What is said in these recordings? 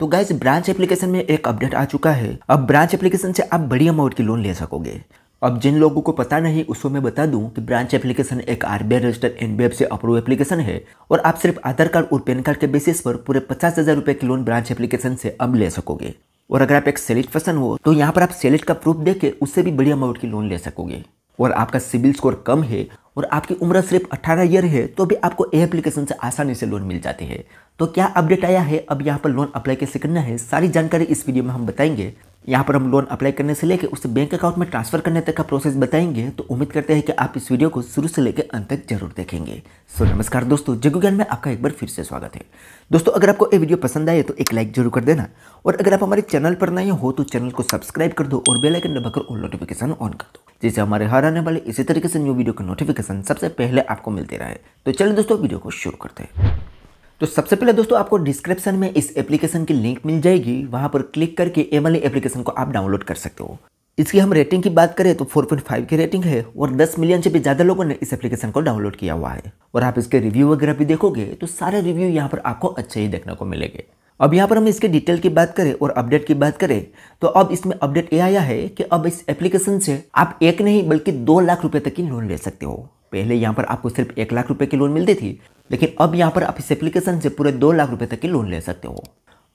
तो guys branch application में एक अपडेट आ चुका है अब ब्रांच एप्लीकेशन से आप बड़ी अमाउंट की लोन ले सकोगे अब जिन लोगों को पता नहीं उसको मैं बता दूं कि ब्रांच एप्लीकेशन एक आर आरबीआई रजिस्टर एफ से अप्रूव एप्लीकेशन है और आप सिर्फ आधार कार्ड और पैन कार्ड के बेसिस पर पूरे पचास हजार रुपए की लोन ब्रांच एप्लीकेशन से अब ले सकोगे और अगर आप एक सेलेक्ट पर्सन हो तो यहाँ पर आप सेलेक्ट का प्रूफ देके उससे भी बड़ी अमाउंट की लोन ले सकोगे और आपका सिविल स्कोर कम है और आपकी उम्र सिर्फ 18 ईयर है तो भी आपको ए एप्लीकेशन से आसानी से लोन मिल जाती है तो क्या अपडेट आया है अब यहाँ पर लोन अप्लाई कैसे करना है सारी जानकारी इस वीडियो में हम बताएंगे यहाँ पर हम लोन अप्लाई करने से लेकर उसे बैंक अकाउंट में ट्रांसफर करने तक का प्रोसेस बताएंगे तो उम्मीद करते हैं कि आप इस वीडियो को शुरू से लेकर अंत तक जरूर देखेंगे सो नमस्कार दोस्तों जगु ज्ञान में आपका एक बार फिर से स्वागत है दोस्तों अगर आपको ये वीडियो पसंद आए तो एक लाइक जरूर कर देना और अगर आप हमारे चैनल पर नए हो तो चैनल को सब्सक्राइब कर दो और बेलाइकन दबाकर और नोटिफिकेशन ऑन कर दो जिससे हमारे हर आने वाले इसी तरीके से न्यू वीडियो का नोटिफिकेशन सबसे पहले आपको मिलते रहे तो चलिए दोस्तों वीडियो को शुरू करते हैं तो सबसे पहले दोस्तों आपको डिस्क्रिप्शन में इस एप्लीकेशन की लिंक मिल जाएगी वहां पर क्लिक करके एम एप्लीकेशन को आप डाउनलोड कर सकते हो इसकी हम रेटिंग की बात करें तो 4.5 की रेटिंग है और 10 मिलियन से भी ज़्यादा लोगों ने इस एप्लीकेशन को डाउनलोड किया हुआ है और आप इसके रिव्यू वगैरह भी देखोगे तो सारे रिव्यू यहाँ पर आपको अच्छे ही देखने को मिलेंगे अब यहाँ पर हम इसके डिटेल की बात करें और अपडेट की बात करें तो अब इसमें अपडेट ये आया है कि अब इस एप्लीकेशन से आप एक नहीं बल्कि दो लाख रुपए तक की लोन ले सकते हो पहले यहाँ पर आपको सिर्फ एक लाख रुपए की लोन मिलती थी लेकिन अब यहाँ पर आप इस एप्लीकेशन से पूरे दो लाख रुपए तक की लोन ले सकते हो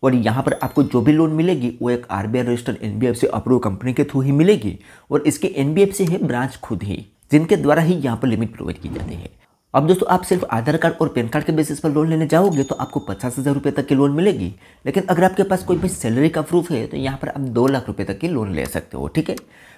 और यहाँ पर आपको जो भी लोन मिलेगी वो एक R B I registered N B F C approve company के थ्रू ही मिलेगी और इसकी एन बी एफ सी है ब्रांच खुद ही जिनके द्वारा ही यहाँ पर लिमिट प्रोवाइड की जाती है अब दोस्तों आप सिर्फ आधार कार्ड और पैन कार्ड के बेसिस पर लोन लेने जाओगे तो आपको पचास हज़ार रुपये तक की लोन मिलेगी लेकिन अगर आपके पास कोई भी सैलरी का प्रूफ है तो यहाँ पर आप दो लाख रुपये तक की लोन ले सकते हो ठीक है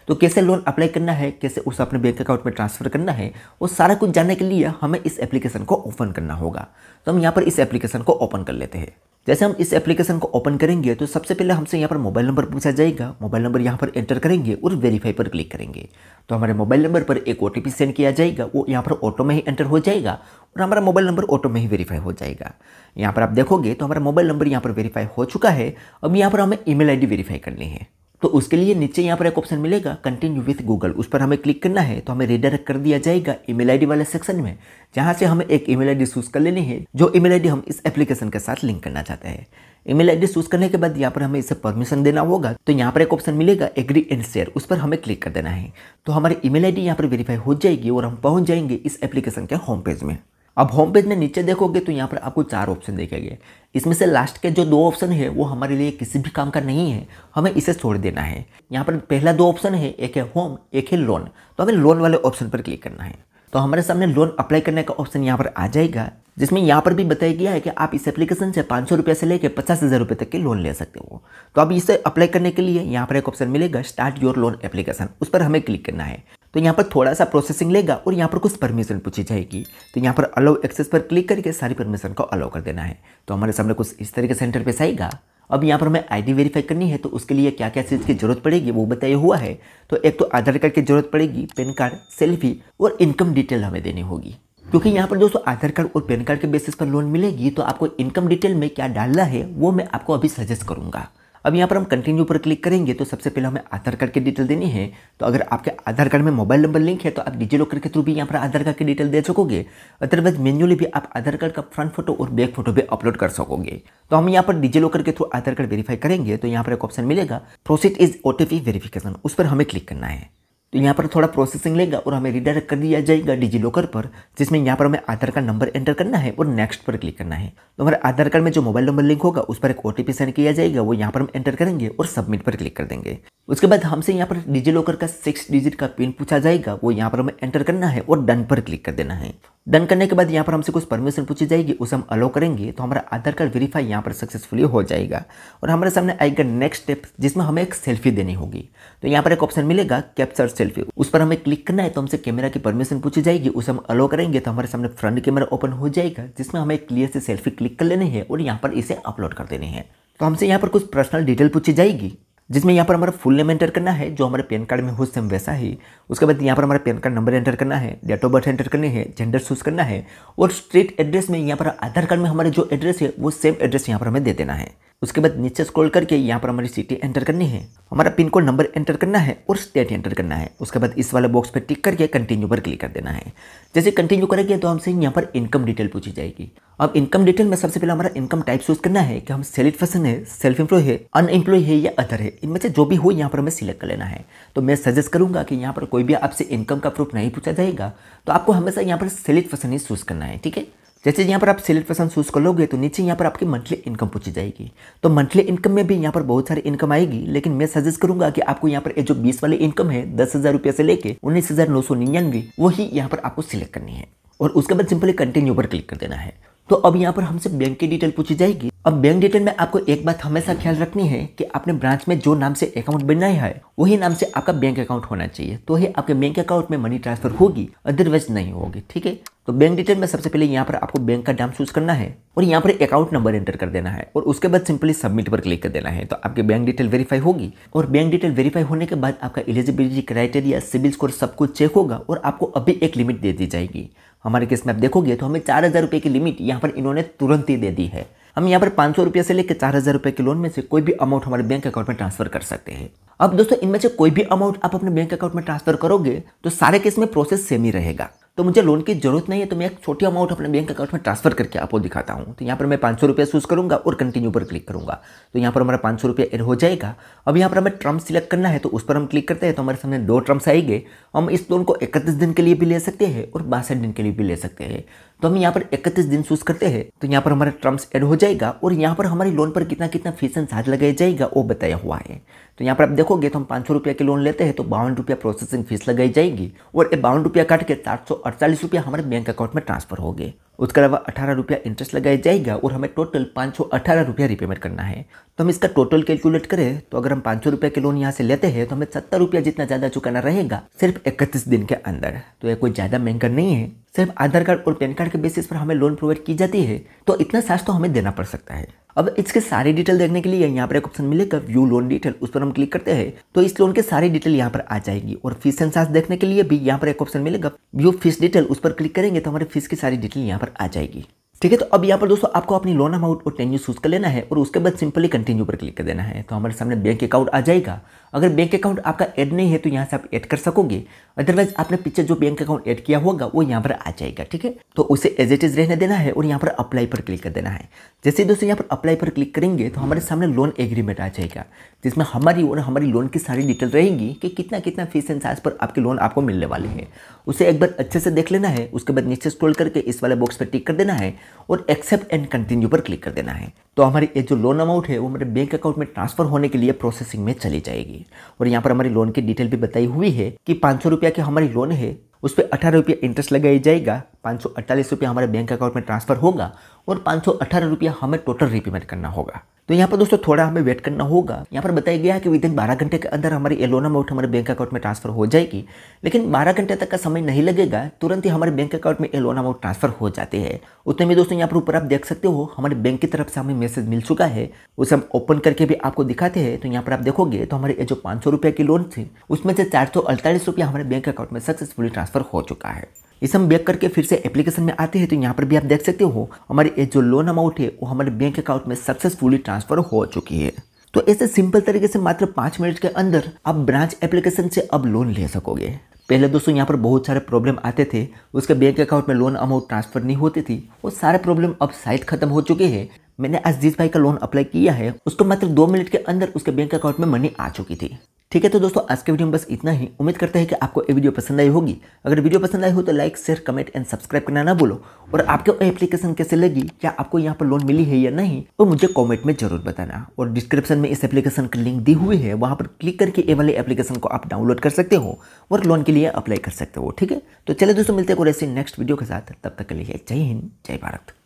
तो कैसे लोन अप्लाई करना है कैसे उसे अपने बैंक अकाउंट में ट्रांसफर करना है वो सारा कुछ जानने के लिए हमें इस एप्लीकेशन को ओपन करना होगा तो हम यहाँ पर इस एप्लीकेशन को ओपन कर लेते हैं जैसे हम इस एप्लीकेशन को ओपन करेंगे तो सबसे पहले हमसे यहाँ पर मोबाइल नंबर पूछा जाएगा मोबाइल नंबर यहाँ पर एंटर करेंगे और वेरीफाई पर क्लिक करेंगे तो हमारे मोबाइल नंबर पर एक ओ सेंड किया जाएगा वो यहाँ पर ऑटो में ही एंटर हो जाएगा और हमारा मोबाइल नंबर ऑटो में ही वेरीफाई हो जाएगा यहाँ पर आप देखोगे तो हमारा मोबाइल नंबर यहाँ पर वेरीफाई हो चुका है अब यहाँ पर हमें ई मेल वेरीफाई करनी है तो उसके लिए नीचे यहाँ पर एक ऑप्शन मिलेगा कंटिन्यू विथ गूगल उस पर हमें क्लिक करना है तो हमें रिडायरेक्ट कर दिया जाएगा ईमेल आईडी वाले सेक्शन में जहाँ से हमें एक ईमेल आईडी चूज कर लेनी है जो ईमेल आईडी हम इस एप्लीकेशन के साथ लिंक करना चाहते हैं ईमेल आईडी चूज करने के बाद यहाँ पर हमें इसे परमिशन देना होगा तो यहाँ पर एक ऑप्शन मिलेगा एग्री एंड शेयर उस पर हमें क्लिक कर देना है तो हमारी ईमेल आईडी यहाँ पर वेरीफाई हो जाएगी और हम पहुँच जाएंगे इस एप्लीकेशन के होम पेज में अब होम पेज में नीचे देखोगे तो यहाँ पर आपको चार ऑप्शन देखेंगे इसमें से लास्ट के जो दो ऑप्शन है वो हमारे लिए किसी भी काम का नहीं है हमें इसे छोड़ देना है यहाँ पर पहला दो ऑप्शन है एक है होम एक है लोन तो हमें लोन वाले ऑप्शन पर क्लिक करना है तो हमारे सामने लोन अप्लाई करने का ऑप्शन यहाँ पर आ जाएगा जिसमें यहाँ पर भी बताया गया है कि आप इस एप्लीकेशन से पाँच सौ रुपये से लेकर पचास हज़ार रुपये तक के लोन ले सकते हो तो अब इसे अप्लाई करने के लिए यहाँ पर एक ऑप्शन मिलेगा स्टार्ट योर लोन एप्लीकेशन उस पर हमें क्लिक करना है तो यहाँ पर थोड़ा सा प्रोसेसिंग लेगा और यहाँ पर कुछ परमिशन पूछी जाएगी तो यहाँ पर अलाउ एक्सेस पर क्लिक करके सारी परमिशन को अलाउ कर देना है तो हमारे सामने कुछ इस तरह के सेंटर पे आएगा अब यहाँ पर हमें आईडी वेरीफाई करनी है तो उसके लिए क्या क्या चीज़ की जरूरत पड़ेगी वो बताया हुआ है तो एक तो आधार कार्ड की जरूरत पड़ेगी पैन कार्ड सेल्फी और इनकम डिटेल हमें देनी होगी क्योंकि यहाँ पर दोस्तों आधार कार्ड और पैन कार्ड के बेसिस पर लोन मिलेगी तो आपको इनकम डिटेल में क्या डालना है वो मैं आपको अभी सजेस्ट करूँगा अब यहाँ पर हम कंटिन्यू पर क्लिक करेंगे तो सबसे पहले हमें आधार कार्ड की डिटेल देनी है तो अगर आपके आधार कार्ड में मोबाइल नंबर लिंक है तो आप डिजी लॉकर के थ्रू भी यहाँ पर आधार कार्ड की डिटेल दे सकोगे अदरवाइज मेन्युअली भी आप आधार कार्ड का फ्रंट फोटो और बैक फोटो भी अपलोड कर सकोगे तो हम यहाँ पर डिजी लॉकर के थ्रू आधार कार्ड वेरीफाई करेंगे तो यहाँ पर एक ऑप्शन मिलेगा प्रोसेस इज ओटीपी वेरिफिकेशन उस पर हमें क्लिक करना है तो यहाँ पर थोड़ा प्रोसेसिंग लेगा और हमें रिडायरेक्ट कर दिया जाएगा डिजी लॉकर पर जिसमें यहाँ पर हमें आधार कार्ड नंबर एंटर करना है और नेक्स्ट पर क्लिक करना है तो हमारे आधार कार्ड में जो मोबाइल नंबर लिंक होगा उस पर एक ओ सेंड किया जाएगा वो यहाँ पर हम एंटर करेंगे और सबमिट पर क्लिक कर देंगे उसके बाद हमसे यहाँ पर डिजी लॉकर का सिक्स डिजिट का पिन पूछा जाएगा वो यहाँ पर हमें एंटर करना है और डन पर क्लिक कर देना है डन करने के बाद यहाँ पर हमसे कुछ परमिशन पूछी जाएगी उसे हम अलो करेंगे तो हमारा आधार कार्ड वेरीफाई यहाँ पर सक्सेसफुली हो जाएगा और हमारे सामने आएगा नेक्स्ट स्टेप जिसमें हमें एक सेल्फी देनी होगी तो यहाँ पर एक ऑप्शन मिलेगा कैप्चर सेल्फी उस पर हमें क्लिक करना है तो हमसे कैमरा की परमिशन पूछी जाएगी उसे हम अलो करेंगे तो हमारे सामने फ्रंट कैमरा ओपन हो जाएगा जिसमें हमें क्लियर से सेल्फी क्लिक कर लेनी है और यहाँ पर इसे अपलोड कर देनी है तो हमसे यहाँ पर कुछ पर्सनल डिटेल पूछी जाएगी जिसमें यहाँ पर हमारा फुल नेम एंटर करना है जो हमारे पैन कार्ड में हो सेम वैसा ही उसके बाद यहाँ पर हमारा पैन कार्ड नंबर एंटर करना है डेट ऑफ बर्थ एंटर करनी है जेंडर चूज करना है और स्ट्रीट एड्रेस में यहाँ पर आधार कार्ड में हमारे जो एड्रेस है वो सेम एड्रेस यहाँ पर हमें दे देना है उसके बाद नीचे स्क्रॉल करके यहाँ पर हमारी सिटी एंटर करनी है हमारा पिन कोड नंबर एंटर करना है और स्टेट एंटर करना है उसके बाद इस वाले बॉक्स पर टिक करके कंटिन्यू पर क्लिक कर देना है जैसे कंटिन्यू करेंगे तो हमसे यहाँ पर इनकम डिटेल पूछी जाएगी अब इनकम डिटेल में सबसे पहले हमारा इनकम टाइप चूज करना है कि हम सेलिड पर्सन है सेल्फ एम्प्लॉय है अनएम्प्लॉय है या अदर है इनमें से जो भी हो यहाँ पर हमें सिलेक्ट कर लेना है तो मैं सजेस्ट करूंगा कि यहाँ पर कोई भी आपसे इनकम का प्रूफ नहीं पूछा जाएगा तो आपको हमेशा यहाँ पर सेलिड पर्सन ही चूज करना है ठीक है जैसे यहाँ पर आप सिलेक्ट पर्सन चूज कर लोगे तो नीचे यहाँ पर आपकी मंथली इनकम पूछी जाएगी तो मंथली इनकम में भी यहाँ पर बहुत सारी इनकम आएगी लेकिन मैं सजेस्ट करूंगा कि आपको यहाँ पर जो बीस वाली इनकम है दस हज़ार रुपये से लेके उन्नीस हज़ार नौ सौ निन्यानवे वही यहाँ पर आपको सिलेक्ट करनी है और उसके बाद सिंपली कंटिन्यू पर क्लिक कर देना है तो अब यहाँ पर हमसे बैंक की डिटेल पूछी जाएगी अब बैंक डिटेल में आपको एक बात हमेशा ख्याल रखनी है कि आपने ब्रांच में जो नाम से अकाउंट बनना है वही नाम से आपका बैंक अकाउंट होना चाहिए तो ही आपके बैंक अकाउंट में मनी ट्रांसफर होगी अदरवाइज नहीं होगी ठीक है तो बैंक डिटेल में सबसे पहले यहाँ पर आपको बैंक का नाम चूज करना है और यहाँ पर अकाउंट नंबर एंटर कर देना है और उसके बाद सिंपली सबमिट पर क्लिक कर देना है तो आपकी बैंक डिटेल वेरीफाई होगी और बैंक डिटेल वेरीफाई होने के बाद आपका एलिजिबिलिटी क्राइटेरिया सिविल स्कोर सब कुछ चेक होगा और आपको अभी एक लिमिट दे दी जाएगी हमारे केस में आप देखोगे तो हमें चार हज़ार रुपये की लिमिट यहाँ पर इन्होंने तुरंत ही दे दी है हम यहाँ पर पाँच सौ रुपये से लेकर चार हज़ार रुपये के लोन में से कोई भी अमाउंट हमारे बैंक अकाउंट में ट्रांसफर कर सकते हैं अब दोस्तों इनमें से कोई भी अमाउंट आप अपने बैंक अकाउंट में ट्रांसफर करोगे तो सारे केस में प्रोसेस सेम ही रहेगा तो मुझे लोन की जरूरत नहीं है तो मैं एक छोटी अमाउंट अपने बैंक अकाउंट में ट्रांसफर करके आपको दिखाता हूँ तो यहाँ पर मैं पाँच सौ रुपया चूज़ करूँगा और कंटिन्यू पर क्लिक करूँगा तो यहाँ पर हमारा पाँच सौ रुपया एड हो जाएगा अब यहाँ पर हमें ट्रम्प सिलेक्ट करना है तो उस पर हम क्लिक करते हैं तो हमारे सामने दो ट्रम्प्स आएंगे हम इस लोन को इकतीस दिन के लिए भी ले सकते हैं और बासठ दिन के लिए भी ले सकते हैं तो हम यहाँ पर इकतीस दिन चूज करते हैं तो यहाँ पर हमारा टर्म्स एड हो जाएगा और यहाँ पर हमारे लोन पर कितना कितना फीस एंड चार्ज लगाया जाएगा वो बताया हुआ है तो यहाँ पर आप देखोगे तो हम पाँच सौ रुपया के लोन लेते हैं तो बावन रुपया प्रोसेसिंग फीस लगाई जाएगी और ये बावन रुपया काट के चार सौ अड़तालीस रुपया हमारे बैंक अकाउंट में ट्रांसफर हो गए उसके अलावा अठारह रुपया इंटरेस्ट लगाया जाएगा और हमें टोटल पाँच सौ अठारह रुपया रिपेमेंट करना है तो हम इसका टोटल कैलकुलेट करें तो अगर हम पाँच सौ रुपया के लोन यहाँ से लेते हैं तो हमें सत्तर रुपया जितना ज़्यादा चुकाना रहेगा सिर्फ इकतीस दिन के अंदर तो यह कोई ज़्यादा महंगा नहीं है सिर्फ आधार कार्ड और पैन कार्ड के बेसिस पर हमें लोन प्रोवाइड की जाती है तो इतना चार्ज तो हमें देना पड़ सकता है अब इसके सारे डिटेल देखने के लिए यहाँ पर एक ऑप्शन मिलेगा व्यू लोन डिटेल उस पर हम क्लिक करते हैं तो इस लोन के सारे डिटेल यहाँ पर आ जाएगी और फीस एंड चार्ज देखने के लिए भी यहाँ पर एक ऑप्शन मिलेगा व्यू फीस डिटेल उस पर क्लिक करेंगे तो हमारे फीस की सारी डिटेल यहाँ पर आ जाएगी ठीक है तो अब यहाँ पर दोस्तों आपको अपनी लोन अमाउंट और टेन चूज कर लेना है और उसके बाद सिंपली कंटिन्यू पर क्लिक कर देना है तो हमारे सामने बैंक अकाउंट आ जाएगा अगर बैंक अकाउंट आपका ऐड नहीं है तो यहाँ से आप ऐड कर सकोगे अदरवाइज आपने पीछे जो बैंक अकाउंट ऐड किया होगा वो यहाँ पर आ जाएगा ठीक है तो उसे एज इट इज रहने देना है और यहाँ पर अप्लाई पर क्लिक कर देना है जैसे दोस्तों यहाँ पर अप्लाई पर क्लिक करेंगे तो हमारे सामने लोन एग्रीमेंट आ जाएगा जिसमें हमारी और हमारी लोन की सारी डिटेल रहेंगी कि कितना कितना फीस एंड चार्ज पर आपकी लोन आपको मिलने वाली है उसे एक बार अच्छे से देख लेना है उसके बाद नीचे स्क्रोल करके इस वाले बॉक्स पर टिक कर देना है और एक्सेप्ट एंड कंटिन्यू पर क्लिक कर देना है तो हमारी ये जो लोन अमाउंट है वो मेरे बैंक अकाउंट में ट्रांसफर होने के लिए प्रोसेसिंग में चली जाएगी और यहाँ पर हमारी लोन की डिटेल भी बताई हुई है कि पाँच सौ रुपया की हमारी लोन है उस पर अठारह रुपया इंटरेस्ट लगाया जाएगा पाँच सौ अड़तालीस रुपया हमारे बैंक अकाउंट में ट्रांसफर होगा और पाँच सौ अठारह रुपया हमें टोटल रिपेमेंट करना होगा तो यहाँ पर दोस्तों थोड़ा हमें वेट करना होगा यहाँ पर बताया गया है कि विद इन बारह घंटे के अंदर हमारी एलोन अमाउंट हमारे बैंक अकाउंट में ट्रांसफर हो जाएगी लेकिन बारह घंटे तक का समय नहीं लगेगा तुरंत ही हमारे बैंक अकाउंट में एलोन अमाउंट ट्रांसफर हो जाते हैं उतने में दोस्तों यहाँ पर ऊपर आप देख सकते हो हमारे बैंक की तरफ से हमें मैसेज मिल चुका है उसे हम ओपन करके भी आपको दिखाते हैं तो यहाँ पर आप देखोगे तो हमारे जो पाँच सौ की लोन थी उसमें से चार सौ अड़तालीस रुपया हमारे बैंक अकाउंट में सक्सेसफुली ट्रांसफर हो चुका है इसे हम बैक करके फिर से एप्लीकेशन में आते हैं तो यहाँ पर भी आप देख सकते हो हमारे ये जो लोन अमाउंट है वो हमारे बैंक अकाउंट में सक्सेसफुली ट्रांसफर हो चुकी है तो ऐसे सिंपल तरीके से मात्र पाँच मिनट के अंदर आप ब्रांच एप्लीकेशन से अब लोन ले सकोगे पहले दोस्तों यहाँ पर बहुत सारे प्रॉब्लम आते थे उसके बैंक अकाउंट में लोन अमाउंट ट्रांसफर नहीं होती थी वो सारे प्रॉब्लम अब साइट खत्म हो चुके हैं मैंने आज जिस भाई का लोन अप्लाई किया है उसको मात्र दो मिनट के अंदर उसके बैंक अकाउंट में मनी आ चुकी थी ठीक है तो दोस्तों आज के वीडियो में बस इतना ही उम्मीद करते हैं कि आपको ये वीडियो पसंद आई होगी अगर वीडियो पसंद आई हो तो like share comment and subscribe करना ना भूलो और आपके एप्लीकेशन कैसे लगी क्या आपको यहाँ पर लोन मिली है या नहीं वो मुझे कमेंट में जरूर बताना और डिस्क्रिप्शन में इस एप्लीकेशन की लिंक दी हुई है वहाँ पर क्लिक करके ये वाले एप्लीकेशन को आप डाउनलोड कर सकते हो और लोन के लिए अप्लाई कर सकते हो ठीक है तो चले दोस्तों मिलते हैं और ऐसे नेक्स्ट वीडियो के साथ तब तक के लिए जय हिंद जय भारत